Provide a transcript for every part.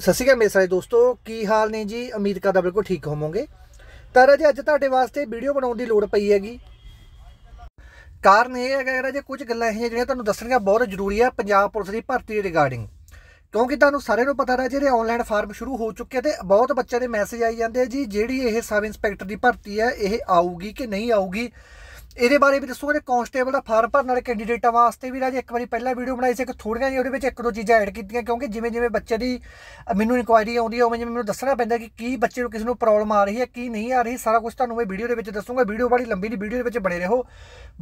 ਸਤਿ ਸ਼੍ਰੀ ਅਕਾਲ ਮੇਰੇ ਸਾਰੇ ਦੋਸਤੋ ਕੀ ਹਾਲ ਨੇ ਜੀ ਉਮੀਦ ਕਰਦਾ ਬਿਲਕੁਲ ਠੀਕ ਹੋਵੋਗੇ ਤਾਂ ਅੱਜ ਅੱਜ ਤੁਹਾਡੇ ਵਾਸਤੇ ਵੀਡੀਓ ਬਣਾਉਣ ਦੀ ਲੋੜ ਪਈ ਹੈਗੀ ਕਾਰਨ ਇਹ ਹੈਗਾ ਕਿ ਜੇ ਕੁਝ ਗੱਲਾਂ ਇਹ ਜਿਹੜੀਆਂ ਤੁਹਾਨੂੰ ਦੱਸਣੀਆਂ ਬਹੁਤ ਜ਼ਰੂਰੀ ਆ ਪੰਜਾਬ ਪੁਲਿਸ ਦੀ ਭਰਤੀ ਦੇ ਰਿਗਾਰਡਿੰਗ ਕਿਉਂਕਿ ਤੁਹਾਨੂੰ ਸਾਰਿਆਂ ਨੂੰ ਪਤਾ ਹੈ ਜਿਹੜੇ ਆਨਲਾਈਨ ਫਾਰਮ ਸ਼ੁਰੂ ਹੋ ਚੁੱਕੇ ਤੇ ਬਹੁਤ ਬੱਚਿਆਂ ਦੇ ਮੈਸੇਜ ਆਈ ਜਾਂਦੇ ਜੀ ਜਿਹੜੀ ਇਹ ਸਬ ਇੰਸਪੈਕਟਰ ਦੀ ਭਰਤੀ ਹੈ ਇਹ ਆਊਗੀ ਕਿ ਨਹੀਂ ਆਊਗੀ ਇਹਦੇ ਬਾਰੇ ਵੀ ਦੱਸੂਗਾ ਕਾਂਸਟੇਬਲ ਦਾ ਫਾਰਮ ਭਰਨ ਵਾਲੇ ਕੈਂਡੀਡੇਟਾਂ ਵਾਸਤੇ ਵੀ ਰਾਜੇ ਇੱਕ ਵਾਰੀ ਪਹਿਲਾਂ ਵੀਡੀਓ ਬਣਾਈ ਸੀ ਇੱਕ ਥੋੜੀਆਂ ਜਿਹੀਆਂ ਉਹਦੇ ਵਿੱਚ ਇੱਕ ਦੋ ਚੀਜ਼ਾਂ ਐਡ ਕੀਤੀਆਂ ਕਿਉਂਕਿ ਜਿਵੇਂ ਜਿਵੇਂ ਬੱਚੇ ਦੀ ਮੈਨੂੰ ਇਨਕੁਆਇਰੀ ਆਉਂਦੀ ਹੈ ਉਵੇਂ ਜਿਵੇਂ ਮੈਨੂੰ ਦੱਸਣਾ ਪੈਂਦਾ ਕਿ ਕੀ ਬੱਚੇ ਨੂੰ ਕਿਸ ਨੂੰ ਪ੍ਰੋਬਲਮ ਆ ਰਹੀ ਹੈ ਕੀ ਨਹੀਂ ਆ ਰਹੀ ਸਾਰਾ ਕੁਝ ਤੁਹਾਨੂੰ ਮੈਂ ਵੀਡੀਓ ਦੇ ਵਿੱਚ ਦੱਸੂਗਾ ਵੀਡੀਓ ਬੜੀ ਲੰਬੀ ਦੀ ਵੀਡੀਓ ਦੇ ਵਿੱਚ ਬਣੇ ਰਹੋ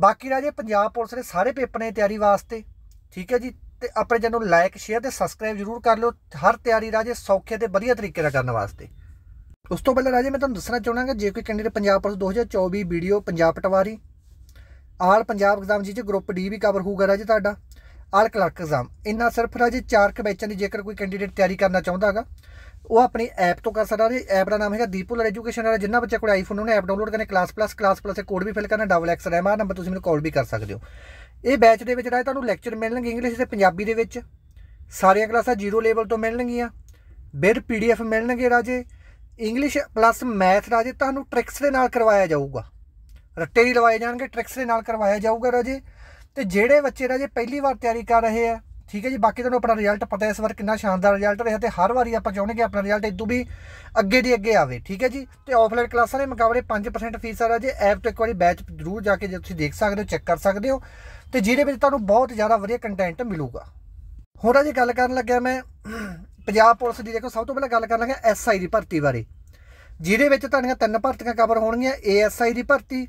ਬਾਕੀ ਰਾਜੇ ਪੰਜਾਬ ਪੁਲਿਸ ਦੇ ਸਾਰੇ ਪੇਪਰਾਂ ਦੀ ਤਿਆਰੀ ਵਾਸਤੇ ਠੀਕ ਹੈ ਜੀ ਤੇ ਆਪਣੇ ਚੈਨਲ ਨੂੰ ਲਾਈਕ ਸ਼ੇਅਰ ਤੇ ਸਬਸਕ੍ਰਾਈਬ ਜ਼ਰੂਰ ਕਰ ਲਓ ਹਰ ਤਿਆਰੀ ਰਾਜੇ ਸੌਖੇ ਤੇ ਵਧੀਆ ਤਰੀਕੇ ਨਾਲ ਕਰਨ ਵਾਸਤੇ ਉਸ ਤੋਂ ਪਹਿਲਾਂ ਰਾਜੇ ਮੈਂ ਤੁਹਾਨੂੰ ਦੱਸਣਾ ਚਾਹਣਾ ਕਿ ਜੇ ਕੋਈ candidate Punjab police 2024 video Punjab Patwari all Punjab exam ਜੀ ਚ ਗਰੁੱਪ ਡੀ ਵੀ ਕਵਰ ਹੋਊਗਾ ਰਾਜੇ ਤੁਹਾਡਾ ਆਲ ਕਲਰਕ ਐਗਜ਼ਾਮ ਇੰਨਾ ਸਿਰਫ ਰਾਜੇ ਚਾਰ ਕਬੈਚਾਂ ਦੀ ਜੇਕਰ ਕੋਈ ਕੈਂਡੀਡੇਟ ਤਿਆਰੀ ਕਰਨਾ ਚਾਹੁੰਦਾ ਹੈਗਾ ਉਹ ਆਪਣੀ ਐਪ ਤੋਂ ਕਰ ਸਕਦਾ ਜੀ ਐਪ ਦਾ ਨਾਮ ਹੈਗਾ ਦੀਪੂਲਰ ਐਜੂਕੇਸ਼ਨ ਵਾਲਾ ਜਿੰਨਾ ਬੱਚਾ ਕੋਲ ਆਈਫੋਨ ਉਹਨੇ ਐਪ ਡਾਊਨਲੋਡ ਕਰਨੇ class plus class plus code ਵੀ ਫਿਲ ਕਰਨਾ ਡਬਲ ਐਕਸ ਰੈਮ ਆ ਨੰਬਰ ਤੁਸੀਂ ਮੈਨੂੰ ਕਾਲ ਵੀ ਕਰ ਸਕਦੇ ਹੋ ਇਹ ਬੈਚ ਦੇ ਵਿੱਚ ਰਾਜੇ ਤੁਹਾਨੂੰ ਲੈਕਚਰ ਮਿਲਣਗੇ ਇੰਗਲਿਸ਼ ਤੇ ਪੰਜਾਬੀ ਦੇ ਵਿੱਚ ਸਾਰੀਆਂ ਕਲਾਸਾਂ ਜ਼ੀਰੋ ਲੈਵਲ ਤੋਂ ਮਿਲਣਗੀਆਂ ਬਿਰ ਪੀਡੀਐਫ ਮਿਲਣਗੇ ਰਾਜੇ ਇੰਗਲਿਸ਼ ਪਲੱਸ ਮੈਥ ਰਾਜੇ ਤੁਹਾਨੂੰ ਟ੍ਰਿਕਸ ਦੇ ਨਾਲ ਕਰਵਾਇਆ ਜਾਊਗਾ ਰੱਟੇ ਨਹੀਂ ਲਵਾਏ ਜਾਣਗੇ ਟ੍ਰਿਕਸ ਦੇ ਨਾਲ ਕਰਵਾਇਆ ਜਾਊਗਾ ਰਾਜੇ ਤੇ ਜਿਹੜੇ ਬੱਚੇ ਰਾਜੇ ਪਹਿਲੀ ਵਾਰ ਤਿਆਰੀ ਕਰ ਰਹੇ ਆ ਠੀਕ ਹੈ ਜੀ ਬਾਕੀ ਤੁਹਾਨੂੰ ਆਪਣਾ ਰਿਜ਼ਲਟ ਪਤਾ ਇਸ ਵਾਰ ਕਿੰਨਾ ਸ਼ਾਨਦਾਰ ਰਿਜ਼ਲਟ ਰਿਹਾ ਤੇ ਹਰ ਵਾਰੀ ਆਪਾਂ ਚਾਹੁੰਦੇ ਕਿ ਆਪਣਾ ਰਿਜ਼ਲਟ ਇਦੋਂ ਵੀ ਅੱਗੇ ਦੀ ਅੱਗੇ ਆਵੇ ਠੀਕ ਹੈ ਜੀ ਤੇ ਆਫਲਾਈਨ ਕਲਾਸਾਂ ਦੇ ਮੁਕਾਬਲੇ 5% ਫੀਸ ਆ ਰਾਜੇ ਐਪ ਤੋਂ ਇੱਕ ਵਾਰੀ ਬੈਚ ਜ਼ਰੂਰ ਜਾ ਕੇ ਜੇ ਤੁਸੀਂ ਦੇਖ ਸਕਦੇ ਹੋ ਚੈੱਕ ਕਰ ਸਕਦੇ ਹੋ ਤੇ ਜਿਹਦੇ ਵਿੱਚ ਤੁਹਾਨੂੰ ਬਹੁਤ ਜ਼ਿਆਦਾ ਵਧੀਆ ਕੰਟੈਂਟ ਮਿਲੂਗਾ ਹੋਰ ਰਾਜੇ ਗੱਲ ਕਰਨ ਲੱਗਿਆ ਮੈਂ ਪੰਜਾਬ ਪੁਲਿਸ ਦੀ ਦੇਖੋ ਸਭ ਤੋਂ ਪਹਿਲਾਂ ਗੱਲ ਕਰਨ ਲੱਗਿਆ ਐਸਆਈ ਦੀ ਭਰਤੀ ਬਾਰੇ ਜਿਹਦੇ ਵਿੱਚ ਤੁਹਾਡੀਆਂ ਤਿੰਨ ਭਰਤੀਆਂ ਕਵਰ ਹੋਣਗੀਆਂ ਏਐਸਆਈ ਦੀ ਭਰਤੀ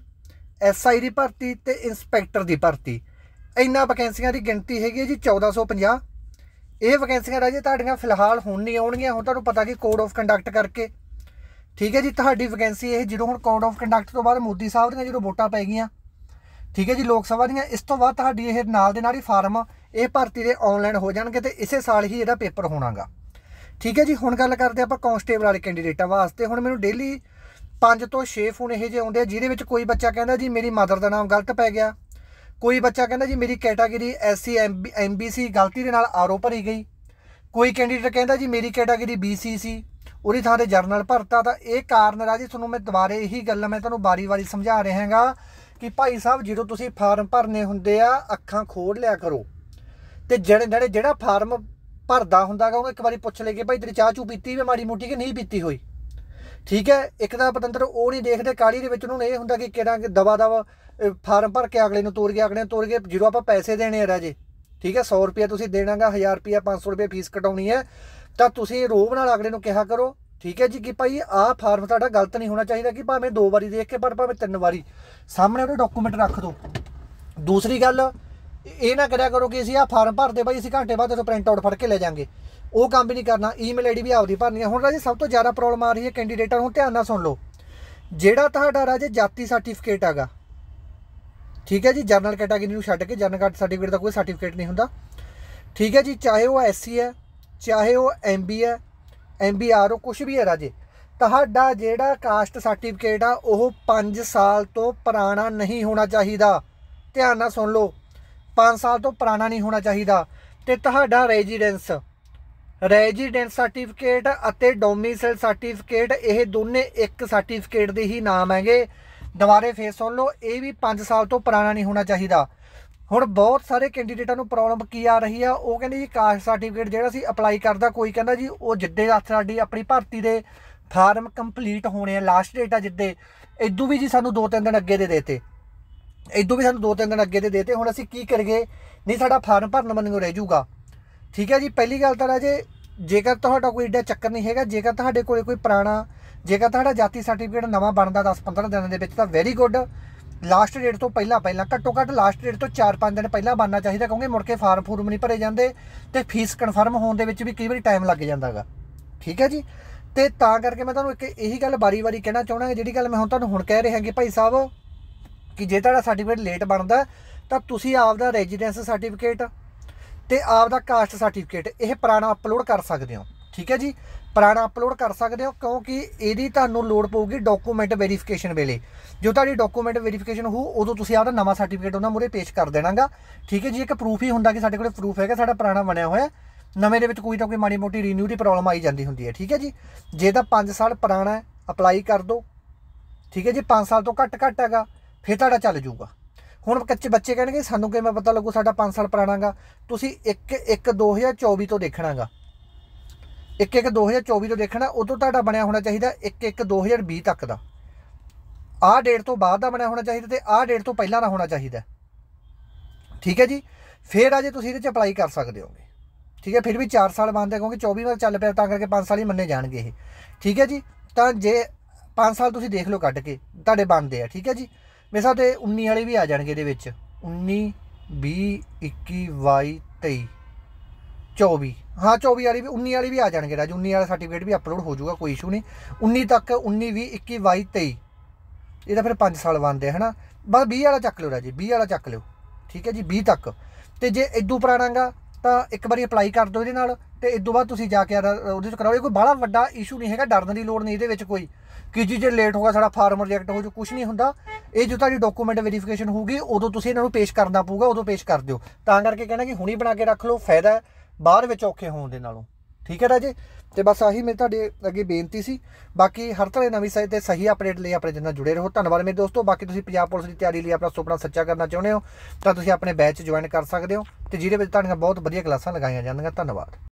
ਐਸਆਈ ਦੀ ਭਰਤੀ ਤੇ ਇਨਸਪੈਕਟਰ ਦੀ ਭਰਤੀ ਇੰਨਾ ਵੈਕੈਂਸੀਆਂ ਦੀ ਗਿਣਤੀ ਹੈਗੀ ਹੈ ਜੀ 1450 ਇਹ ਵੈਕੈਂਸੀਆਂ ਰਾਜੇ ਤੁਹਾਡੀਆਂ ਫਿਲਹਾਲ ਹੁਣ ਨਹੀਂ ਆਉਣਗੀਆਂ ਹੁਣ ਤੁਹਾਨੂੰ ਪਤਾ ਕਿ ਕੋਡ ਆਫ ਕੰਡਕਟ ਕਰਕੇ ਠੀਕ ਹੈ ਜੀ ਤੁਹਾਡੀ ਵੈਕੈਂਸੀ ਇਹ ਜਦੋਂ ਹੁਣ ਕੋਡ ਆਫ ਕੰਡਕਟ ਤੋਂ ਬਾਅਦ ਮੋਦੀ ਸਾਹਿਬ ਦੀਆਂ ਜਦੋਂ ਵੋਟਾਂ ਪੈ ਗਈਆਂ ਠੀਕ ਹੈ ਜੀ ਲੋਕ ਸਭਾ ਦੀਆਂ ਇਸ ਤੋਂ ਬਾਅਦ ਤੁਹਾਡੀ ਇਹ ਨਾਲ ਦੇ ਨਾਲ ਹੀ ਫਾਰਮ ਇਹ ਭਰਤੀ ਦੇ ਆਨਲਾਈਨ ਹੋ ਜਾਣਗੇ ਤੇ ਇਸੇ ਸਾਲ ਹੀ ਇਹਦਾ ਪੇਪਰ ਹੋਣਾਗਾ ਠੀਕ ਹੈ ਜੀ ਹੁਣ ਗੱਲ ਕਰਦੇ ਆਪਾਂ ਕਾਂਸਟੇਬਲ ਵਾਲੇ ਕੈਂਡੀਡੇਟਾਂ ਵਾਸਤੇ ਹੁਣ ਮੈਨੂੰ ਡੇਲੀ 5 ਤੋਂ 6 ਫੋਨ ਇਹੋ ਜਿਹੇ ਆਉਂਦੇ ਆ ਜਿਹਦੇ ਵਿੱਚ ਕੋਈ ਬੱਚਾ ਕਹਿੰਦਾ ਜੀ ਮੇਰੀ ਮਦਰ ਦਾ ਨਾਮ ਗਲਤ ਪੈ ਗਿਆ ਕੋਈ ਬੱਚਾ ਕਹਿੰਦਾ ਜੀ ਮੇਰੀ ਕੈਟਾਗਰੀ ਐਸਸੀ ਐਮਬੀਸੀ ਗਲਤੀ ਦੇ ਨਾਲ ਆਰੋ ਭਰੀ ਗਈ ਕੋਈ ਕੈਂਡੀਡੇਟ ਕਹਿੰਦਾ ਜੀ ਮੇਰੀ ਕੈਟਾਗਰੀ ਸੀ ਉਹਦੀ ਥਾਂ ਤੇ ਜਰਨਲ ਭਰਤਾ ਤਾਂ ਇਹ ਕਾਰਨ ਰਾਜੀ ਤੁਹਾਨੂੰ ਮੈਂ ਦੁਬਾਰੇ ਇਹੀ ਗੱਲ ਮੈਂ ਤੁਹਾਨੂੰ ਬਾਰੀ-ਬਾਰੀ ਸਮਝਾ ਰਿਹਾ ਹਾਂਗਾ ਕਿ ਭਾਈ ਸਾਹਿਬ ਜਦੋਂ ਤੁਸੀਂ ਫਾਰਮ ਭਰਨੇ ਹੁੰਦੇ ਆ ਅੱਖਾਂ ਖੋਲ ਲਿਆ ਕਰੋ ਤੇ ਜਿਹੜੇ ਜਿਹੜੇ ਜਿਹੜਾ ਫਾਰਮ ਭਰਦਾ ਹੁੰਦਾਗਾ ਉਹ ਇੱਕ ਵਾਰੀ ਪੁੱਛ ਲੇਗੇ ਭਾਈ ਤੇਰੀ ਚਾਹ ਚੂ ਪੀਤੀ ਵੀ ਮਾੜੀ ਮੋਟੀ ਕਿ ਨਹੀਂ ਪੀਤੀ ਹੋਈ ਠੀਕ ਹੈ ਇੱਕ ਤਾਂ ਪਤੰਦਰ ਉਹ ਨਹੀਂ ਦੇਖਦੇ ਕਾਲੀ ਦੇ ਵਿੱਚ ਉਹਨੂੰ ਇਹ ਹੁੰਦਾ ਕਿ ਕਿਹੜਾ ਦਵਾ ਦਵਾ ਫਾਰਮ ਭਰ ਕੇ ਅਗਲੇ ਨੂੰ ਤੋਰ ਗਿਆ ਅਗਲੇ ਨੂੰ ਤੋਰ ਗਿਆ ਜਿਹੜਾ ਆਪਾਂ ਪੈਸੇ ਦੇਣੇ ਆ ਰਾਜੇ ਠੀਕ ਹੈ 100 ਰੁਪਏ ਤੁਸੀਂ ਦੇਣਾਗਾ 1000 ਰੁਪਏ 500 ਰੁਪਏ ਫੀਸ ਕਟਾਉਣੀ ਹੈ ਤਾਂ ਤੁਸੀਂ ਰੋਬ ਨਾਲ ਅਗਲੇ ਨੂੰ ਕਿਹਾ ਕਰੋ ਠੀਕ ਹੈ ਜੀ ਕਿ ਭਾਈ ਆਹ ਫਾਰਮ ਤੁਹਾਡਾ ਗਲਤ ਨਹੀਂ ਹੋਣਾ ਚਾਹੀਦਾ ਕਿ ਭਾਵੇਂ ਦੋ ਵਾਰੀ ਦੇਖ ਕੇ ਪਰ ਭਾਵੇਂ ਤਿੰਨ ਵਾਰੀ ਸਾਹਮਣੇ ਉਹਦੇ ਡਾਕੂਮੈਂਟ ਰੱਖ ਦਿਓ ਦੂਸਰੀ ਗੱਲ ਇਹ ਨਾ ਕਰਿਆ ਕਰੋ ਕਿ ਅਸੀਂ ਆਹ ਫਾਰਮ ਭਰਦੇ ਭਾਈ ਅਸੀਂ ਘੰਟੇ ਬਾਅਦ ਇਹਨੂੰ ਪ੍ਰਿੰਟ ਆਊਟ ਫੜ ਕੇ ਲੈ ਜਾਾਂਗੇ ਉਹ ਕੰਮ ਵੀ ਨਹੀਂ ਕਰਨਾ ਈਮੇਲ ਆਈਡੀ ਵੀ ਆਪਦੀ ਭਰਨੀ ਹੈ ਹੁਣ ਰਾਜੇ ਸਭ ਤੋਂ ਜ਼ਿਆਦਾ ਪ੍ਰੋਬਲਮ ਆ ਰਹੀ ਹੈ ਕੈਂਡੀਡੇਟਾਂ ਨੂੰ ਧਿਆਨ ਨਾਲ ਸੁਣ ਲਓ ਜਿਹੜਾ ਤੁਹਾਡਾ ਰਾਜੇ ਜਾਤੀ ਸਰਟੀਫਿਕੇਟ ਹੈਗਾ ਠੀਕ ਹੈ ਜੀ ਜਨਰਲ ਕੈਟਾਗਰੀ ਨੂੰ ਛੱਡ ਕੇ ਜਨਰਲ ਕਾਰਡ ਸਰਟੀਫਿਕੇਟ ਦਾ ਕੋਈ ਸਰਟੀਫਿਕੇਟ ਨਹੀਂ ਹੁੰਦਾ ਠੀਕ ਹੈ ਜੀ ਚਾਹੇ ਉਹ ਐਸਸੀ ਹੈ ਚਾਹੇ ਉਹ ਐਮਬੀ ਹੈ ਐਮਬੀ ਆਰ ਉਹ ਕੁਝ ਵੀ ਹੈ ਰਾਜੇ ਤੁਹਾਡਾ ਜਿਹੜਾ ਕਾਸਟ ਸਰਟੀਫਿਕੇਟ ਆ ਉਹ 5 ਸਾਲ ਤੋਂ ਪੁਰਾਣਾ ਨਹੀਂ ਹੋਣਾ ਚਾਹੀਦਾ ਧਿਆਨ ਨਾਲ ਸੁਣ ਲਓ 5 ਸਾਲ ਤੋਂ ਪੁਰਾਣਾ ਨਹੀਂ ਹੋਣਾ ਚਾਹੀਦਾ ਤੇ ਤੁਹਾਡਾ ਰੈਜ਼ੀਡੈਂਸ ਰੈਜ਼ੀਡੈਂਸ ਸਰਟੀਫਿਕੇਟ ਅਤੇ ਡੋਮਿਸਾਈਲ ਸਰਟੀਫਿਕੇਟ ਇਹ ਦੋਨੇ ਇੱਕ ਸਰਟੀਫਿਕੇਟ ਦੇ ਹੀ ਨਾਮ ਹੈਗੇ ਦੁਬਾਰੇ ਫੇਰ ਸੁਣ ਲਓ ਇਹ ਵੀ 5 ਸਾਲ ਤੋਂ ਪੁਰਾਣਾ ਨਹੀਂ ਹੋਣਾ ਚਾਹੀਦਾ ਹੁਣ ਬਹੁਤ ਸਾਰੇ ਕੈਂਡੀਡੇਟਾਂ ਨੂੰ ਪ੍ਰੋਬਲਮ ਕੀ ਆ ਰਹੀ ਆ ਉਹ ਕਹਿੰਦੇ ਜੀ ਕਾਸਟ ਸਰਟੀਫਿਕੇਟ ਜਿਹੜਾ ਸੀ ਅਪਲਾਈ ਕਰਦਾ ਕੋਈ ਕਹਿੰਦਾ ਜੀ ਉਹ ਜਿੱਡੇ ਸਾਡੀ ਆਪਣੀ ਭਰਤੀ ਦੇ ਫਾਰਮ ਕੰਪਲੀਟ ਹੋਣੇ ਆ ਲਾਸਟ ਡੇਟ ਆ ਜਿੱਦੇ ਇਦੋਂ ਵੀ ਜੀ ਸਾਨੂੰ 2-3 ਦਿਨ ਅੱਗੇ ਦੇ ਦੇਤੇ ਇਦੋਂ ਵੀ ਸਾਨੂੰ 2-3 ਦਿਨ ਅੱਗੇ ਦੇ ਦੇਤੇ ਹੁਣ ਅਸੀਂ ਕੀ ਕਰੀਏ ਨਹੀਂ ਸਾਡਾ ਫਾਰਮ ਭਰਨ ਮੰਨਿਓ ਰਹਿ ਜਾਊਗਾ ਠੀਕ ਹੈ ਜੀ ਪਹਿਲੀ ਗੱਲ ਤਾਂ ਰਾਜੇ ਜੇਕਰ ਤੁਹਾਡਾ ਕੋਈ ਏਡਾ ਚੱਕਰ ਨਹੀਂ ਹੈਗਾ ਜੇਕਰ ਤੁਹਾਡੇ ਕੋਲੇ ਕੋਈ ਪੁਰਾਣਾ ਜੇਕਰ ਤੁਹਾਡਾ ਜਾਤੀ ਸਰਟੀਫਿਕੇਟ ਨਵਾਂ ਬਣਦਾ 10-15 ਦਿਨਾਂ ਦੇ ਵਿੱਚ ਤਾਂ ਵੈਰੀ ਗੁੱਡ ਲਾਸਟ ਡੇਟ ਤੋਂ ਪਹਿਲਾਂ ਪਹਿਲਾਂ ਘੱਟੋ ਘੱਟ ਲਾਸਟ ਡੇਟ ਤੋਂ 4-5 ਦਿਨ ਪਹਿਲਾਂ ਬਣਨਾ ਚਾਹੀਦਾ ਕਿਉਂਕਿ ਮੁੜ ਕੇ ਫਾਰਮ ਫੂਰਮ ਨਹੀਂ ਭਰੇ ਜਾਂਦੇ ਤੇ ਫੀਸ ਕਨਫਰਮ ਹੋਣ ਦੇ ਵਿੱਚ ਵੀ ਕਈ ਵਾਰੀ ਟਾਈਮ ਲੱਗ ਜਾਂਦਾਗਾ ਠੀਕ ਹੈ ਜੀ ਤੇ ਤਾਂ ਕਰਕੇ ਮੈਂ ਤੁਹਾਨੂੰ ਇੱਕ ਇਹੀ ਗੱਲ ਬਾਰੀ-ਬਾਰੀ ਕਹਿਣਾ ਚਾਹਣਾ ਜਿਹੜੀ ਗੱਲ ਮੈਂ ਹੁਣ ਤੁਹਾਨੂੰ ਹੁਣ ਕਹਿ ਰਿਹਾ ਕਿ ਭਾਈ ਸਾਹਿਬ ਕਿ ਜੇ ਤੁਹਾਡਾ ਸਰਟੀਫਿਕੇਟ ਲੇਟ ਬਣਦਾ ਤਾਂ ਤੁਸੀਂ ਆਪਦਾ ਰੈਜ਼ੀਡੈਂਸ ਸਰਟੀਫਿਕੇਟ ਤੇ ਆਪ ਦਾ ਕਾਸਟ ਸਰਟੀਫਿਕੇਟ ਇਹ ਪੁਰਾਣਾ ਅਪਲੋਡ ਕਰ ਸਕਦੇ ਹੋ ਠੀਕ ਹੈ ਜੀ ਪੁਰਾਣਾ ਅਪਲੋਡ ਕਰ ਸਕਦੇ ਹੋ ਕਿਉਂਕਿ ਇਹਦੀ ਤੁਹਾਨੂੰ ਲੋੜ ਪਊਗੀ ਡਾਕੂਮੈਂਟ ਵੈਰੀਫਿਕੇਸ਼ਨ ਵੇਲੇ ਜੋ ਤੁਹਾਡੀ ਡਾਕੂਮੈਂਟ ਵੈਰੀਫਿਕੇਸ਼ਨ ਹੋ ਉਦੋਂ ਤੁਸੀਂ ਆਪਦਾ ਨਵਾਂ ਸਰਟੀਫਿਕੇਟ ਉਹਨਾਂ ਮੂਰੇ ਪੇਸ਼ ਕਰ ਦੇਣਾਗਾ ਠੀਕ ਹੈ ਜੀ ਇੱਕ ਪ੍ਰੂਫ ਹੀ ਹੁੰਦਾ ਕਿ ਸਾਡੇ ਕੋਲ ਪ੍ਰੂਫ ਹੈਗਾ ਸਾਡਾ ਪੁਰਾਣਾ ਬਣਿਆ ਹੋਇਆ ਨਵੇਂ ਦੇ ਵਿੱਚ ਕੋਈ ਤਾਂ ਕੋਈ ਮਾੜੀ ਮੋਟੀ ਰੀਨਿਊ ਦੀ ਪ੍ਰੋਬਲਮ ਆਈ ਜਾਂਦੀ ਹੁੰਦੀ ਹੈ ਠੀਕ ਹੈ ਜੀ ਜੇ ਤਾਂ 5 ਸਾਲ ਪੁਰਾਣਾ ਹੈ ਅਪਲਾਈ ਕਰ ਦਿਓ ਠੀਕ ਹੈ ਜੀ 5 ਸਾਲ ਤੋਂ ਘੱਟ ਘੱਟ ਹੈਗਾ ਫਿਰ ਤੁਹਾਡਾ ਚੱਲ ਜਾਊਗਾ ਹੁਣ ਕੱਚੇ ਬੱਚੇ ਕਹਿਣਗੇ ਸਾਨੂੰ ਕਿਵੇਂ ਪਤਾ ਲੱਗੂ ਸਾਡਾ 5 ਸਾਲ ਪੁਰਾਣਾਗਾ ਤੁਸੀਂ 1 1 2024 ਤੋਂ ਦੇਖਣਾਗਾ 1 1 2024 ਤੋਂ ਦੇਖਣਾ ਉਦੋਂ ਤੁਹਾਡਾ ਬਣਿਆ ਹੋਣਾ ਚਾਹੀਦਾ 1 1 2020 ਤੱਕ ਦਾ ਆਹ ਡੇਟ ਤੋਂ ਬਾਅਦ ਦਾ ਬਣਿਆ ਹੋਣਾ ਚਾਹੀਦਾ ਤੇ ਆਹ ਡੇਟ ਤੋਂ ਪਹਿਲਾਂ ਦਾ ਹੋਣਾ ਚਾਹੀਦਾ ਠੀਕ ਹੈ ਜੀ ਫਿਰ ਆ ਜੇ ਤੁਸੀਂ ਇਹਦੇ 'ਚ ਅਪਲਾਈ ਕਰ ਸਕਦੇ ਹੋਗੇ ਠੀਕ ਹੈ ਫਿਰ ਵੀ 4 ਸਾਲ ਬਣਦੇ ਕਿਉਂਕਿ 24 ਵਾਰ ਚੱਲ ਪਿਆ ਤਾਂ ਕਰਕੇ 5 ਸਾਲ ਹੀ ਮੰਨੇ ਜਾਣਗੇ ਇਹ ਠੀਕ ਹੈ ਜੀ ਤਾਂ ਜੇ 5 ਸਾਲ ਤੁਸੀਂ ਦੇਖ ਲਓ ਕੱਢ ਕੇ ਤੁਹਾਡੇ ਬੰਦੇ ਆ ਠੀਕ ਹੈ ਜੀ ਮੇਰੇ ਹਿਸਾਬ ਤੇ 19 ਵਾਲੇ ਵੀ ਆ ਜਾਣਗੇ ਇਹਦੇ ਵਿੱਚ 19 20 21 22 23 24 ਹਾਂ 24 ਵਾਲੀ ਵੀ 19 ਵਾਲੀ ਵੀ ਆ ਜਾਣਗੇ ਰਾਜ 19 ਵਾਲਾ ਸਰਟੀਫਿਕੇਟ ਵੀ ਅਪਲੋਡ ਹੋ ਜਾਊਗਾ ਕੋਈ ਇਸ਼ੂ ਨਹੀਂ 19 ਤੱਕ 19 20 21 22 23 ਇਹਦਾ ਫਿਰ 5 ਸਾਲ ਹੈ ਹਨਾ ਬਸ 20 ਵਾਲਾ ਚੱਕ ਲਿਓ ਰਾਜੇ 20 ਵਾਲਾ ਚੱਕ ਲਿਓ ਠੀਕ ਹੈ ਜੀ 20 ਤੱਕ ਤੇ ਜੇ ਇਦੋਂ ਪੁਰਾਣਾਗਾ ਤਾਂ ਇੱਕ ਵਾਰੀ ਅਪਲਾਈ ਕਰ ਦਿਓ ਇਹਦੇ ਨਾਲ ਤੇ ਇਦੋਂ ਬਾਅਦ ਤੁਸੀਂ ਜਾ ਕੇ ਉਹਦੇ ਚ ਕਰਾਓ ਇਹ ਕੋਈ ਬੜਾ ਵੱਡਾ ਇਸ਼ੂ ਨਹੀਂ ਹੈਗਾ ਡਰਨ ਦੀ ਲੋੜ ਨਹੀਂ ਇਹਦੇ ਵਿੱਚ ਕੋਈ ਕਿ ਜੀ ਜੇ ਲੇਟ ਹੋਗਾ ਸਾਡਾ ਫਾਰਮ ਰਿਜੈਕਟ ਹੋ ਜੂ ਕੁਝ ਨਹੀਂ ਹੁੰਦਾ ਇਹ ਜੋ ਤੁਹਾਡੀ ਡਾਕੂਮੈਂਟ ਵੈਰੀਫਿਕੇਸ਼ਨ ਹੋਊਗੀ ਉਦੋਂ ਤੁਸੀਂ ਇਹਨਾਂ ਨੂੰ ਪੇਸ਼ ਕਰਨਾ ਪਊਗਾ ਉਦੋਂ ਪੇਸ਼ ਕਰ ਦਿਓ ਤਾਂ ਕਰਕੇ ਕਹਿਣਾ ਕਿ ਹੁਣੀ ਬਣਾ ਕੇ ਰੱਖ ਲਓ ਫਾਇਦਾ ਬਾਅਦ ਵਿੱਚ ਔਖੇ ਹੋਣ ਦੇ ਨਾਲੋਂ ਠੀਕ ਹੈ ਰਾਜੇ ਤੇ ਬਸ ਆਹੀ ਮੇਰੇ ਤੁਹਾਡੇ ਅੱਗੇ ਬੇਨਤੀ ਸੀ ਬਾਕੀ ਹਰ ਤਰ੍ਹਾਂ ਦੇ ਨਵੀਂ ਸਾਈਟ ਤੇ ਸਹੀ ਅਪਡੇਟ ਲਈ ਆਪਣੇ ਜਿੰਨਾ ਜੁੜੇ ਰਹੋ ਧੰਨਵਾਦ ਮੇਰੇ ਦੋਸਤੋ ਬਾਕੀ ਤੁਸੀਂ ਪੰਜਾਬ ਪੁਲਿਸ ਦੀ ਤਿਆਰੀ ਲਈ ਆਪਣਾ ਸੁਪਨਾ ਸੱਚਾ ਕਰਨਾ ਚਾਹੁੰਦੇ ਹੋ ਤਾਂ ਤੁਸੀਂ ਆਪਣੇ ਬੈਚ ਜੁਆਇਨ ਕਰ ਸਕਦੇ ਹੋ ਤੇ ਜਿਹਦੇ ਵਿੱਚ ਤੁਹਾਡੀਆਂ ਬਹੁਤ ਵਧੀਆ ਕਲਾਸਾਂ ਲਗਾਈਆਂ ਜਾਂਦੀਆਂ ਧੰਨਵਾਦ